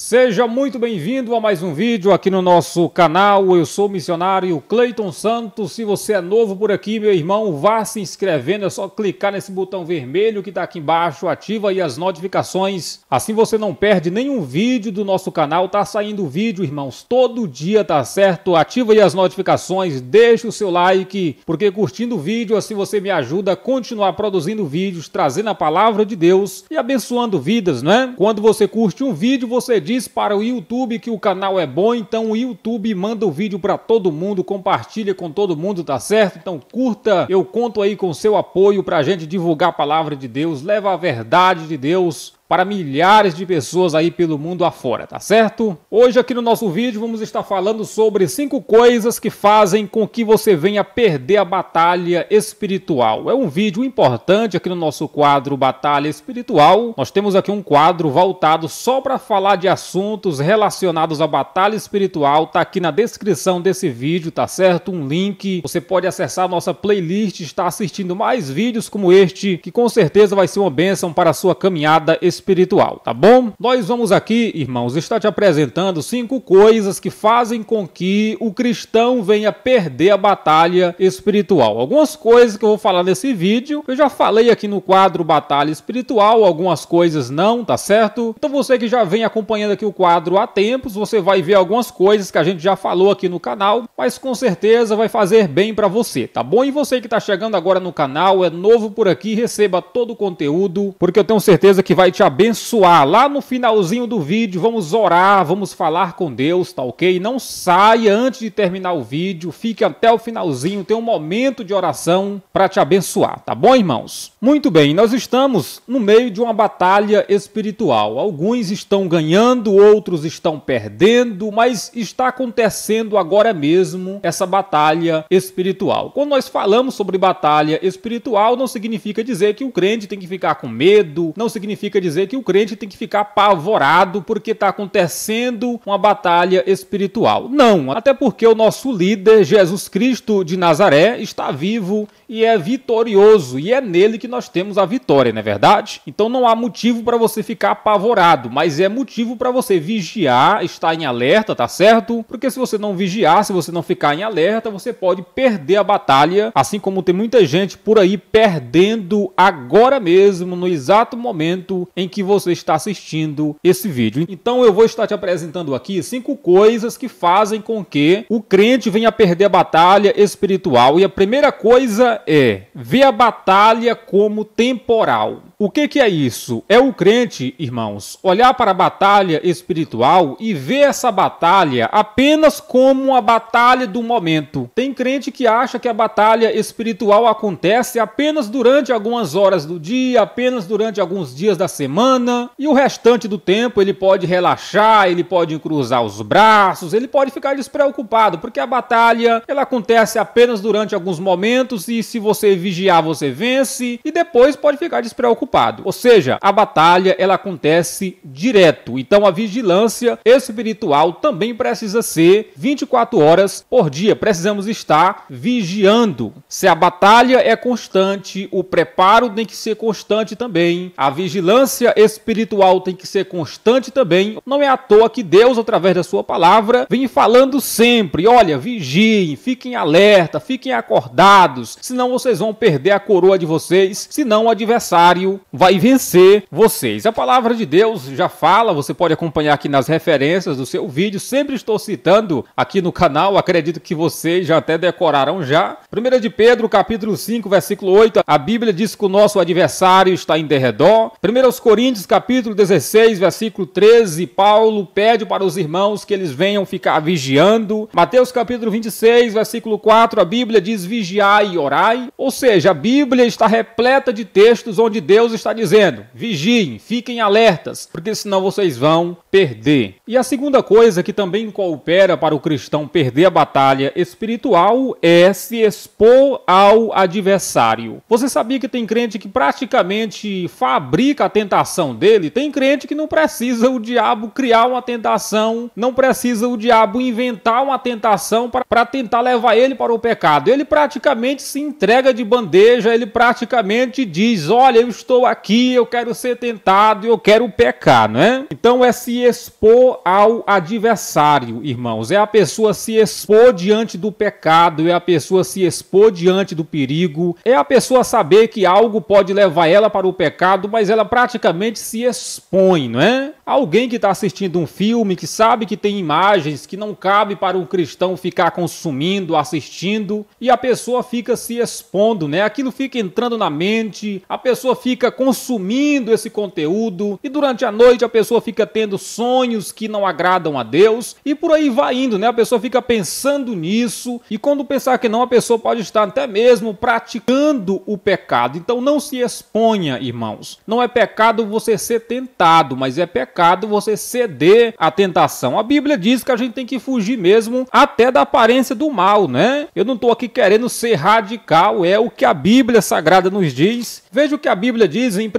Seja muito bem-vindo a mais um vídeo aqui no nosso canal. Eu sou o missionário Cleiton Santos. Se você é novo por aqui, meu irmão, vá se inscrevendo. É só clicar nesse botão vermelho que está aqui embaixo. Ativa aí as notificações. Assim você não perde nenhum vídeo do nosso canal. Tá saindo vídeo, irmãos, todo dia, tá certo? Ativa aí as notificações, deixa o seu like, porque curtindo o vídeo assim você me ajuda a continuar produzindo vídeos, trazendo a palavra de Deus e abençoando vidas, né? Quando você curte um vídeo, você diz para o YouTube que o canal é bom, então o YouTube manda o vídeo para todo mundo, compartilha com todo mundo, tá certo? Então curta, eu conto aí com seu apoio para a gente divulgar a palavra de Deus, leva a verdade de Deus para milhares de pessoas aí pelo mundo afora, tá certo? Hoje aqui no nosso vídeo vamos estar falando sobre cinco coisas que fazem com que você venha perder a batalha espiritual. É um vídeo importante aqui no nosso quadro Batalha Espiritual. Nós temos aqui um quadro voltado só para falar de assuntos relacionados à batalha espiritual. Tá aqui na descrição desse vídeo, tá certo? Um link. Você pode acessar nossa playlist, estar assistindo mais vídeos como este, que com certeza vai ser uma bênção para a sua caminhada espiritual espiritual, tá bom? Nós vamos aqui, irmãos, estar te apresentando cinco coisas que fazem com que o cristão venha perder a batalha espiritual. Algumas coisas que eu vou falar nesse vídeo, eu já falei aqui no quadro Batalha Espiritual, algumas coisas não, tá certo? Então você que já vem acompanhando aqui o quadro há tempos, você vai ver algumas coisas que a gente já falou aqui no canal, mas com certeza vai fazer bem para você, tá bom? E você que está chegando agora no canal, é novo por aqui, receba todo o conteúdo, porque eu tenho certeza que vai te abrir abençoar. Lá no finalzinho do vídeo, vamos orar, vamos falar com Deus, tá ok? Não saia antes de terminar o vídeo, fique até o finalzinho, tem um momento de oração para te abençoar, tá bom, irmãos? Muito bem, nós estamos no meio de uma batalha espiritual. Alguns estão ganhando, outros estão perdendo, mas está acontecendo agora mesmo essa batalha espiritual. Quando nós falamos sobre batalha espiritual, não significa dizer que o crente tem que ficar com medo, não significa dizer dizer que o crente tem que ficar apavorado porque está acontecendo uma batalha espiritual. Não, até porque o nosso líder, Jesus Cristo de Nazaré, está vivo e é vitorioso, e é nele que nós temos a vitória, não é verdade? Então não há motivo para você ficar apavorado, mas é motivo para você vigiar, estar em alerta, tá certo? Porque se você não vigiar, se você não ficar em alerta, você pode perder a batalha, assim como tem muita gente por aí perdendo agora mesmo, no exato momento em que você está assistindo esse vídeo. Então eu vou estar te apresentando aqui cinco coisas que fazem com que o crente venha perder a batalha espiritual. E a primeira coisa é: vê a batalha como temporal. O que, que é isso? É o crente, irmãos, olhar para a batalha espiritual e ver essa batalha apenas como a batalha do momento. Tem crente que acha que a batalha espiritual acontece apenas durante algumas horas do dia, apenas durante alguns dias da semana, e o restante do tempo ele pode relaxar, ele pode cruzar os braços, ele pode ficar despreocupado, porque a batalha ela acontece apenas durante alguns momentos e se você vigiar você vence e depois pode ficar despreocupado ou seja, a batalha ela acontece direto. Então a vigilância espiritual também precisa ser 24 horas por dia. Precisamos estar vigiando. Se a batalha é constante, o preparo tem que ser constante também. A vigilância espiritual tem que ser constante também. Não é à toa que Deus, através da sua palavra, vem falando sempre: olha, vigiem, fiquem alerta, fiquem acordados, senão vocês vão perder a coroa de vocês, senão o adversário vai vencer vocês. A palavra de Deus já fala, você pode acompanhar aqui nas referências do seu vídeo. Sempre estou citando aqui no canal, acredito que vocês já até decoraram já. 1 de Pedro, capítulo 5, versículo 8, a Bíblia diz que o nosso adversário está em derredor. 1 Coríntios, capítulo 16, versículo 13, Paulo pede para os irmãos que eles venham ficar vigiando. Mateus, capítulo 26, versículo 4, a Bíblia diz vigiai e orai. Ou seja, a Bíblia está repleta de textos onde Deus Deus está dizendo: vigiem, fiquem alertas, porque senão vocês vão perder. E a segunda coisa que também coopera para o cristão perder a batalha espiritual é se expor ao adversário. Você sabia que tem crente que praticamente fabrica a tentação dele? Tem crente que não precisa o diabo criar uma tentação, não precisa o diabo inventar uma tentação para tentar levar ele para o pecado. Ele praticamente se entrega de bandeja, ele praticamente diz: Olha, eu estou estou aqui, eu quero ser tentado, eu quero pecar, né? Então é se expor ao adversário, irmãos. É a pessoa se expor diante do pecado, é a pessoa se expor diante do perigo, é a pessoa saber que algo pode levar ela para o pecado, mas ela praticamente se expõe, não é? Alguém que está assistindo um filme, que sabe que tem imagens que não cabe para um cristão ficar consumindo, assistindo, e a pessoa fica se expondo, né? Aquilo fica entrando na mente, a pessoa fica consumindo esse conteúdo, e durante a noite a pessoa fica tendo sonhos que não agradam a Deus, e por aí vai indo, né? A pessoa fica pensando nisso, e quando pensar que não, a pessoa pode estar até mesmo praticando o pecado. Então não se exponha, irmãos. Não é pecado você ser tentado, mas é pecado pecado você ceder à tentação. A Bíblia diz que a gente tem que fugir mesmo até da aparência do mal, né? Eu não estou aqui querendo ser radical, é o que a Bíblia Sagrada nos diz. Veja o que a Bíblia diz em 1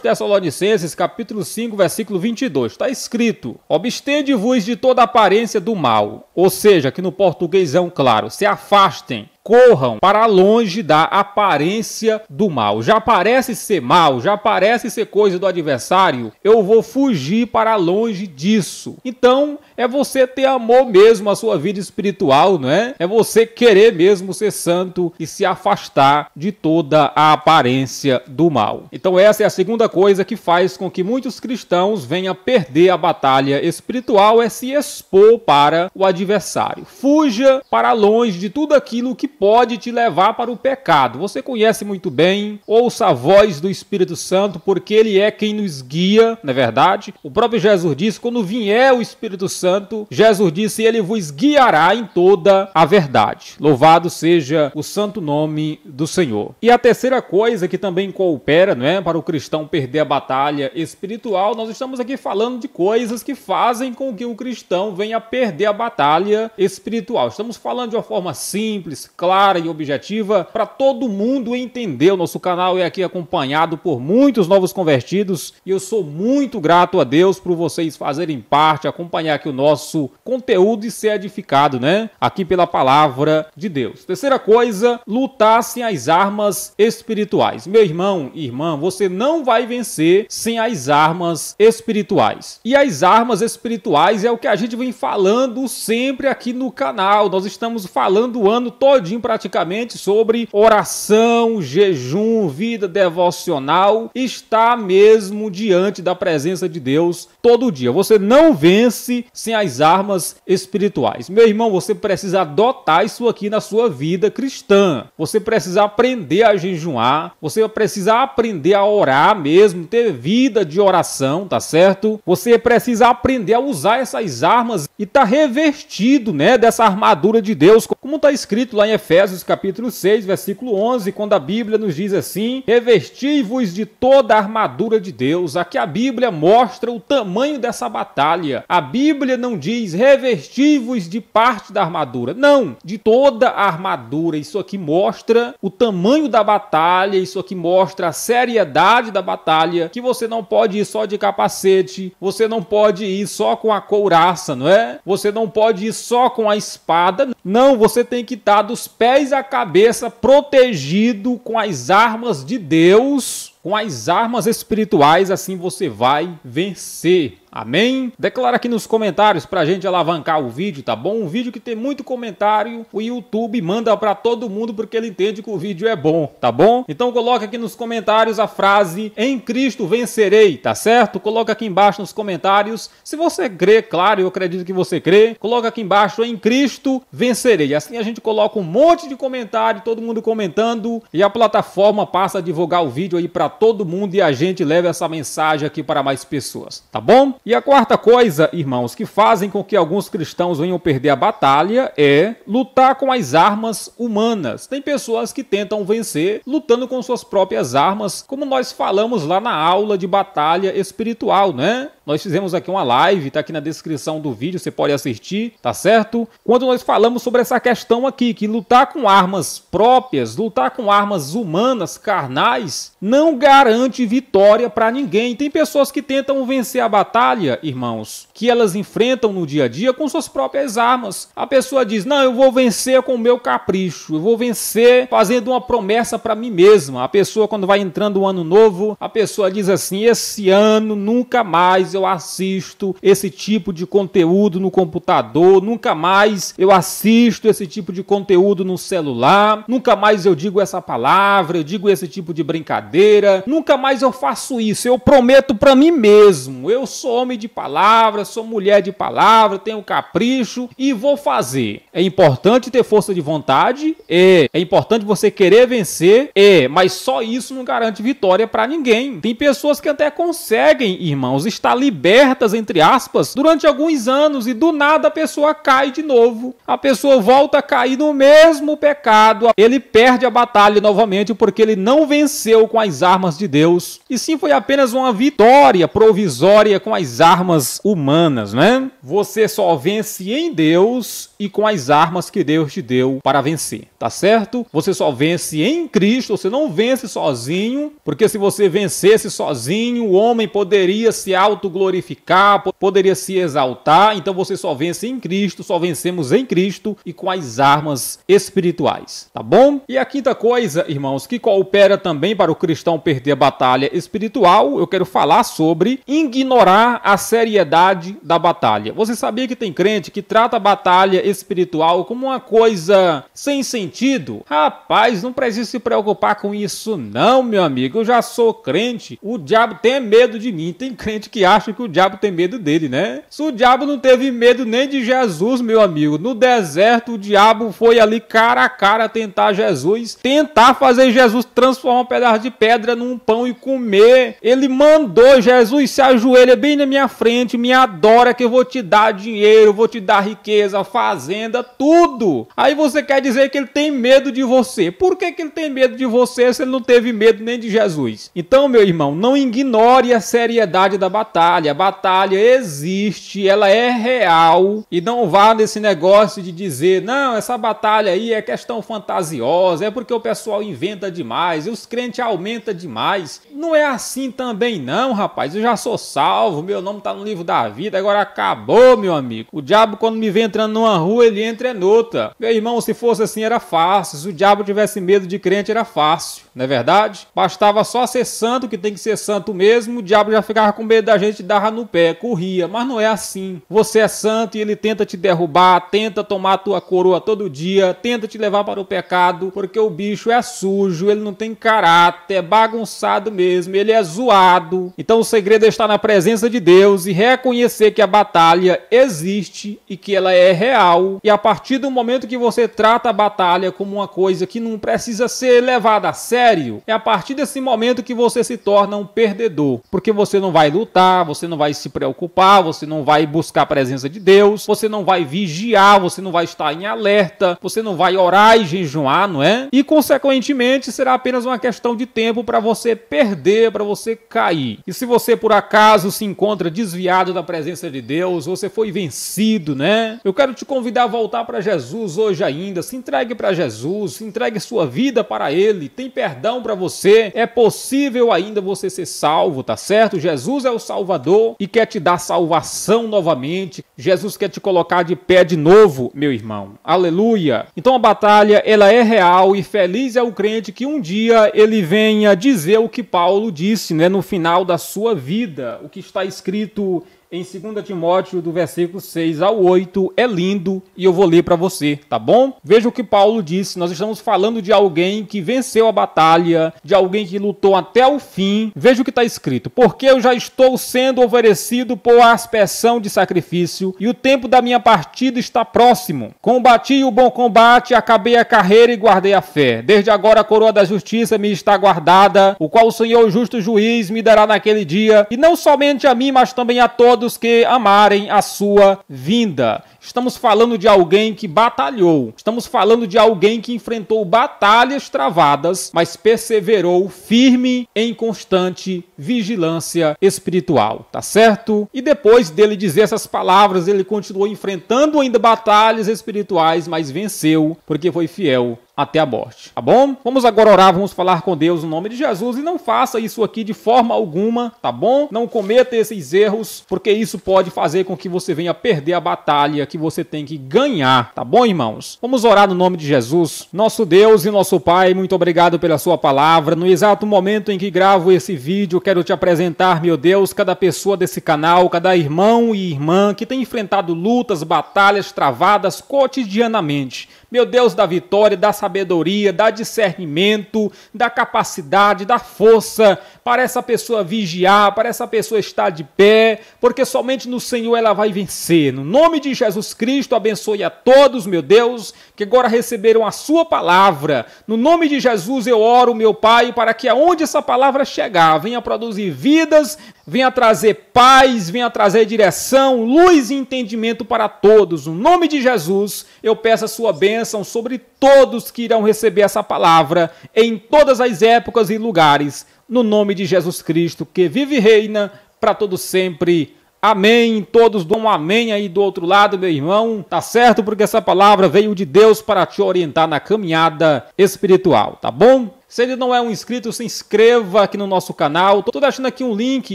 Tessalonicenses, capítulo 5, versículo 22. Está escrito: obstende vos de toda aparência do mal. Ou seja, que no português é um claro, se afastem corram para longe da aparência do mal. Já parece ser mal, já parece ser coisa do adversário, eu vou fugir para longe disso. Então, é você ter amor mesmo à sua vida espiritual, não é? É você querer mesmo ser santo e se afastar de toda a aparência do mal. Então, essa é a segunda coisa que faz com que muitos cristãos venham perder a batalha espiritual é se expor para o adversário. Fuja para longe de tudo aquilo que pode te levar para o pecado. Você conhece muito bem, ouça a voz do Espírito Santo, porque ele é quem nos guia, não é verdade? O próprio Jesus disse: quando vier o Espírito Santo, Jesus disse: ele vos guiará em toda a verdade. Louvado seja o santo nome do Senhor. E a terceira coisa que também coopera, não é, para o cristão perder a batalha espiritual, nós estamos aqui falando de coisas que fazem com que o cristão venha perder a batalha espiritual. Estamos falando de uma forma simples, clara clara e objetiva para todo mundo entender. O nosso canal é aqui acompanhado por muitos novos convertidos e eu sou muito grato a Deus por vocês fazerem parte, acompanhar aqui o nosso conteúdo e ser edificado, né? Aqui pela palavra de Deus. Terceira coisa, lutassem as armas espirituais. Meu irmão, irmã, você não vai vencer sem as armas espirituais. E as armas espirituais é o que a gente vem falando sempre aqui no canal. Nós estamos falando o ano todinho praticamente sobre oração, jejum, vida devocional, está mesmo diante da presença de Deus todo dia. Você não vence sem as armas espirituais. Meu irmão, você precisa adotar isso aqui na sua vida cristã. Você precisa aprender a jejuar, você precisa aprender a orar mesmo, ter vida de oração, tá certo? Você precisa aprender a usar essas armas e tá revestido, né, dessa armadura de Deus, como tá escrito lá em Efésios Efésios capítulo 6, versículo 11, quando a Bíblia nos diz assim: "Revesti-vos de toda a armadura de Deus". Aqui a Bíblia mostra o tamanho dessa batalha. A Bíblia não diz revesti-vos de parte da armadura, não, de toda a armadura. Isso aqui mostra o tamanho da batalha, isso aqui mostra a seriedade da batalha, que você não pode ir só de capacete, você não pode ir só com a couraça, não é? Você não pode ir só com a espada. Não, você tem que estar dos pés à cabeça, protegido com as armas de Deus, com as armas espirituais, assim você vai vencer. Amém? Declara aqui nos comentários pra gente alavancar o vídeo, tá bom? Um vídeo que tem muito comentário, o YouTube manda pra todo mundo porque ele entende que o vídeo é bom, tá bom? Então coloca aqui nos comentários a frase Em Cristo vencerei, tá certo? Coloca aqui embaixo nos comentários. Se você crê, claro, eu acredito que você crê. Coloca aqui embaixo Em Cristo vencerei. Assim a gente coloca um monte de comentário, todo mundo comentando e a plataforma passa a divulgar o vídeo aí pra todo mundo e a gente leve essa mensagem aqui para mais pessoas, tá bom? E a quarta coisa, irmãos, que fazem com que alguns cristãos venham perder a batalha é lutar com as armas humanas. Tem pessoas que tentam vencer lutando com suas próprias armas, como nós falamos lá na aula de batalha espiritual, né? Nós fizemos aqui uma live, tá aqui na descrição do vídeo, você pode assistir, tá certo? Quando nós falamos sobre essa questão aqui, que lutar com armas próprias, lutar com armas humanas, carnais, não garante vitória para ninguém. Tem pessoas que tentam vencer a batalha, irmãos, que elas enfrentam no dia a dia com suas próprias armas. A pessoa diz: Não, eu vou vencer com o meu capricho, eu vou vencer fazendo uma promessa para mim mesma. A pessoa, quando vai entrando o ano novo, a pessoa diz assim: Esse ano nunca mais eu assisto esse tipo de conteúdo no computador, nunca mais eu assisto esse tipo de conteúdo no celular, nunca mais eu digo essa palavra, eu digo esse tipo de brincadeira nunca mais eu faço isso. Eu prometo para mim mesmo. Eu sou homem de palavra, sou mulher de palavra, tenho capricho e vou fazer. É importante ter força de vontade, é, é importante você querer vencer, é, mas só isso não garante vitória para ninguém. Tem pessoas que até conseguem, irmãos, estar libertas entre aspas durante alguns anos e do nada a pessoa cai de novo. A pessoa volta a cair no mesmo pecado. Ele perde a batalha novamente porque ele não venceu com as armas armas de Deus, e sim foi apenas uma vitória provisória com as armas humanas, né? Você só vence em Deus e com as armas que Deus te deu para vencer, tá certo? Você só vence em Cristo, você não vence sozinho, porque se você vencesse sozinho, o homem poderia se autoglorificar, poderia se exaltar, então você só vence em Cristo, só vencemos em Cristo e com as armas espirituais, tá bom? E a quinta coisa, irmãos, que coopera também para o cristão perder a batalha espiritual, eu quero falar sobre ignorar a seriedade da batalha. Você sabia que tem crente que trata a batalha espiritual como uma coisa sem sentido? Rapaz, não precisa se preocupar com isso, não, meu amigo. Eu já sou crente. O diabo tem medo de mim. Tem crente que acha que o diabo tem medo dele, né? Se o diabo não teve medo nem de Jesus, meu amigo, no deserto o diabo foi ali cara a cara tentar Jesus, tentar fazer Jesus transformar um pedaço de pedra num pão e comer. Ele mandou, Jesus se ajoelha bem na minha frente, me adora que eu vou te dar dinheiro, vou te dar riqueza, fazenda, tudo. Aí você quer dizer que ele tem medo de você. Por que, que ele tem medo de você se ele não teve medo nem de Jesus? Então, meu irmão, não ignore a seriedade da batalha. A batalha existe, ela é real e não vá nesse negócio de dizer, não, essa batalha aí é questão fantasiosa, é porque o pessoal inventa demais, e os crentes aumenta demais mais. Não é assim também não, rapaz. Eu já sou salvo, meu nome tá no livro da vida, agora acabou, meu amigo. O diabo quando me vê entrando numa rua, ele entra nota. Meu irmão, se fosse assim era fácil. Se o diabo tivesse medo de crente era fácil, não é verdade? Bastava só ser santo, que tem que ser santo mesmo, o diabo já ficava com medo da gente dava no pé, corria, mas não é assim. Você é santo e ele tenta te derrubar, tenta tomar tua coroa todo dia, tenta te levar para o pecado, porque o bicho é sujo, ele não tem caráter, é bagunçado mesmo, ele é zoado. Então o segredo é estar na presença de Deus e reconhecer que a batalha existe e que ela é real. E a partir do momento que você trata a batalha como uma coisa que não precisa ser levada a sério, é a partir desse momento que você se torna um perdedor, porque você não vai lutar, você não vai se preocupar, você não vai buscar a presença de Deus, você não vai vigiar, você não vai estar em alerta, você não vai orar e jejuar, não é? E consequentemente será apenas uma questão de tempo para para você perder, para você cair. E se você por acaso se encontra desviado da presença de Deus, você foi vencido, né? Eu quero te convidar a voltar para Jesus hoje ainda. Se entregue para Jesus, se entregue sua vida para Ele. Tem perdão para você. É possível ainda você ser salvo, tá certo? Jesus é o Salvador e quer te dar salvação novamente. Jesus quer te colocar de pé de novo, meu irmão. Aleluia. Então a batalha ela é real e feliz é o crente que um dia ele venha de dizer o que Paulo disse né, no final da sua vida, o que está escrito em 2 Timóteo, do versículo 6 ao 8, é lindo e eu vou ler para você, tá bom? Veja o que Paulo disse. Nós estamos falando de alguém que venceu a batalha, de alguém que lutou até o fim. Veja o que está escrito: Porque eu já estou sendo oferecido por aspersão de sacrifício e o tempo da minha partida está próximo. Combati o bom combate, acabei a carreira e guardei a fé. Desde agora a coroa da justiça me está guardada, o qual o Senhor, justo juiz, me dará naquele dia, e não somente a mim, mas também a todos todos que amarem a sua vinda. Estamos falando de alguém que batalhou. Estamos falando de alguém que enfrentou batalhas travadas, mas perseverou firme em constante vigilância espiritual, tá certo? E depois dele dizer essas palavras, ele continuou enfrentando ainda batalhas espirituais, mas venceu porque foi fiel até a morte, tá bom? Vamos agora orar, vamos falar com Deus no nome de Jesus e não faça isso aqui de forma alguma, tá bom? Não cometa esses erros, porque isso pode fazer com que você venha perder a batalha que você tem que ganhar, tá bom, irmãos? Vamos orar no nome de Jesus. Nosso Deus e nosso Pai, muito obrigado pela sua palavra. No exato momento em que gravo esse vídeo, quero te apresentar, meu Deus, cada pessoa desse canal, cada irmão e irmã que tem enfrentado lutas, batalhas travadas cotidianamente. Meu Deus, da vitória, da sabedoria, da discernimento, da capacidade, da força para essa pessoa vigiar, para essa pessoa estar de pé, porque somente no Senhor ela vai vencer. No nome de Jesus Cristo, abençoe a todos, meu Deus que agora receberam a sua palavra. No nome de Jesus eu oro, meu Pai, para que aonde essa palavra chegar, venha produzir vidas, venha trazer paz, venha trazer direção, luz e entendimento para todos. No nome de Jesus, eu peço a sua bênção sobre todos que irão receber essa palavra em todas as épocas e lugares. No nome de Jesus Cristo, que vive e reina para todo sempre. Amém. Todos dão um amém aí do outro lado, meu irmão. Tá certo? Porque essa palavra veio de Deus para te orientar na caminhada espiritual, tá bom? Se ele não é um inscrito, se inscreva aqui no nosso canal. Tô deixando aqui um link,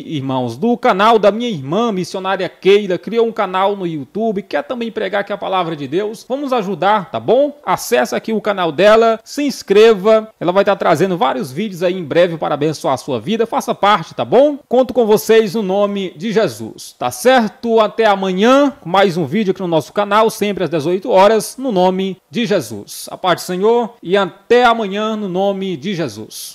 irmãos, do canal da minha irmã, missionária Keila. Criou um canal no YouTube, quer também pregar aqui a palavra de Deus. Vamos ajudar, tá bom? Acesse aqui o canal dela, se inscreva. Ela vai estar trazendo vários vídeos aí em breve para abençoar a sua vida. Faça parte, tá bom? Conto com vocês no nome de Jesus, tá certo? Até amanhã, mais um vídeo aqui no nosso canal, sempre às 18 horas, no nome de Jesus. A parte do Senhor e até amanhã no nome de de Jesus.